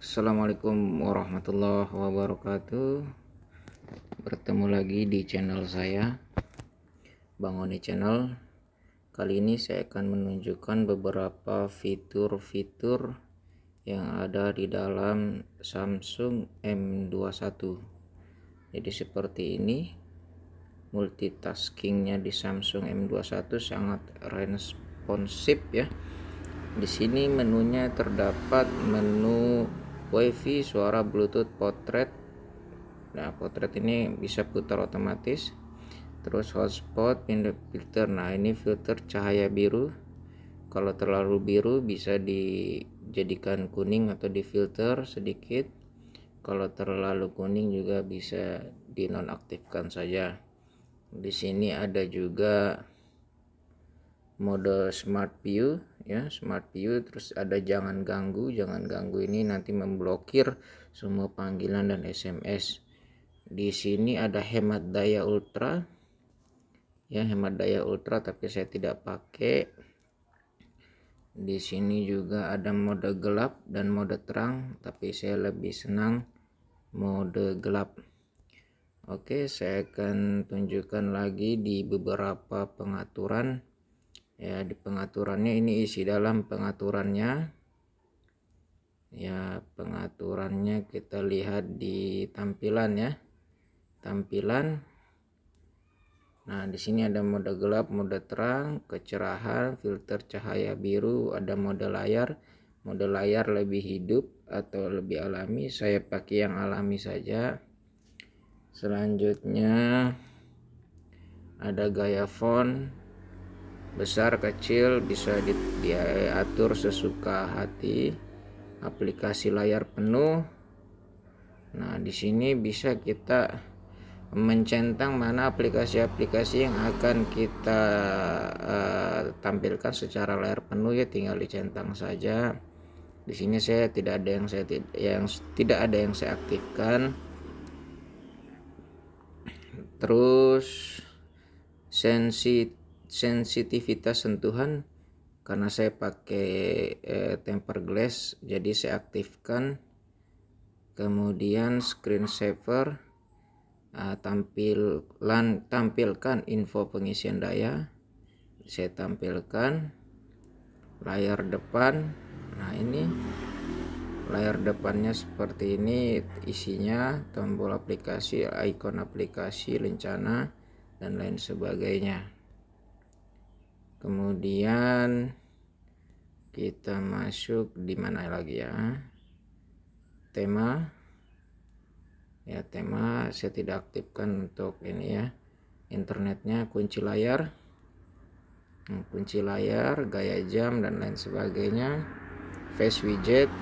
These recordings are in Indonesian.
Assalamualaikum warahmatullahi wabarakatuh Bertemu lagi di channel saya Bangoni Channel Kali ini saya akan menunjukkan beberapa fitur-fitur Yang ada di dalam Samsung M21 Jadi seperti ini Multitaskingnya di Samsung M21 sangat responsif ya di sini menunya terdapat menu wifi suara bluetooth potret nah potret ini bisa putar otomatis terus hotspot pindah filter nah ini filter cahaya biru kalau terlalu biru bisa dijadikan kuning atau difilter sedikit kalau terlalu kuning juga bisa dinonaktifkan saja di sini ada juga mode smart view ya smart view terus ada jangan ganggu jangan ganggu ini nanti memblokir semua panggilan dan SMS di sini ada hemat daya ultra ya hemat daya ultra tapi saya tidak pakai di sini juga ada mode gelap dan mode terang tapi saya lebih senang mode gelap Oke, saya akan tunjukkan lagi di beberapa pengaturan ya di pengaturannya ini isi dalam pengaturannya ya pengaturannya kita lihat di tampilan ya tampilan nah di sini ada mode gelap mode terang kecerahan filter cahaya biru ada mode layar mode layar lebih hidup atau lebih alami saya pakai yang alami saja selanjutnya ada gaya font besar kecil bisa diatur sesuka hati aplikasi layar penuh nah di sini bisa kita mencentang mana aplikasi-aplikasi yang akan kita uh, tampilkan secara layar penuh ya tinggal dicentang saja di sini saya tidak ada yang saya yang tidak ada yang saya aktifkan terus sensitif sensitivitas sentuhan karena saya pakai eh, temper glass jadi saya aktifkan kemudian screensaver uh, eh, tampilan tampilkan info pengisian daya saya tampilkan layar depan nah ini layar depannya seperti ini isinya tombol aplikasi ikon aplikasi lencana dan lain sebagainya kemudian kita masuk di mana lagi ya tema ya tema saya tidak aktifkan untuk ini ya internetnya kunci layar hmm, kunci layar gaya jam dan lain sebagainya face widget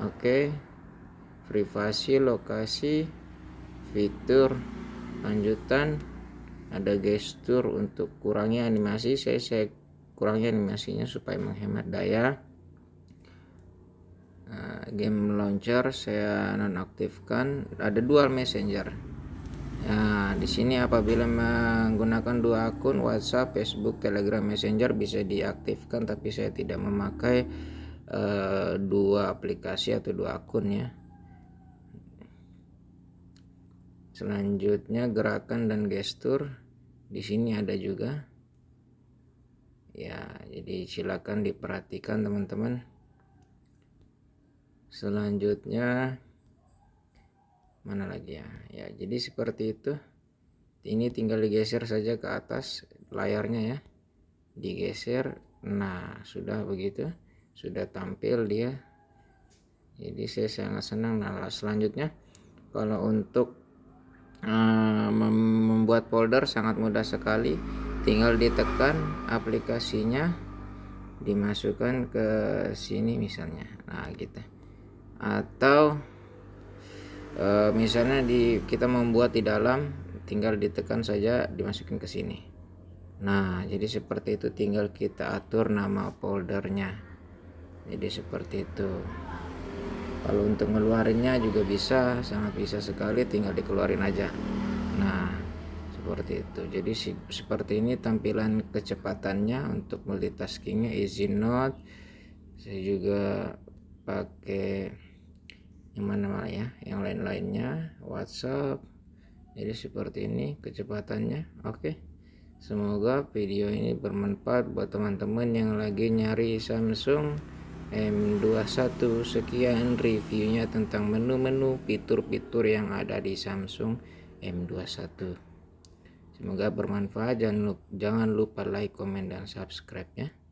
oke privasi lokasi fitur lanjutan ada gestur untuk kurangnya animasi saya saya kurangnya animasinya supaya menghemat daya eh, game launcher saya nonaktifkan ada dual messenger nah di sini apabila menggunakan dua akun WhatsApp Facebook Telegram Messenger bisa diaktifkan tapi saya tidak memakai uh, dua aplikasi atau dua akun ya selanjutnya gerakan dan gestur di sini ada juga ya jadi silakan diperhatikan teman-teman selanjutnya mana lagi ya ya jadi seperti itu ini tinggal digeser saja ke atas layarnya ya digeser nah sudah begitu sudah tampil dia jadi saya sangat senang nah selanjutnya kalau untuk Ah, membuat folder sangat mudah sekali tinggal ditekan aplikasinya dimasukkan ke sini misalnya nah gitu atau eh, misalnya di kita membuat di dalam tinggal ditekan saja dimasukkan ke sini nah jadi seperti itu tinggal kita atur nama foldernya jadi seperti itu kalau untuk ngeluarinnya juga bisa sangat bisa sekali tinggal dikeluarin aja nah seperti itu jadi si, seperti ini tampilan kecepatannya untuk multitaskingnya easy note saya juga pakai yang mana, ya yang lain-lainnya WhatsApp jadi seperti ini kecepatannya oke semoga video ini bermanfaat buat teman-teman yang lagi nyari Samsung M21 sekian reviewnya tentang menu-menu fitur-fitur yang ada di Samsung M21 semoga bermanfaat jangan lupa, like komen dan subscribe ya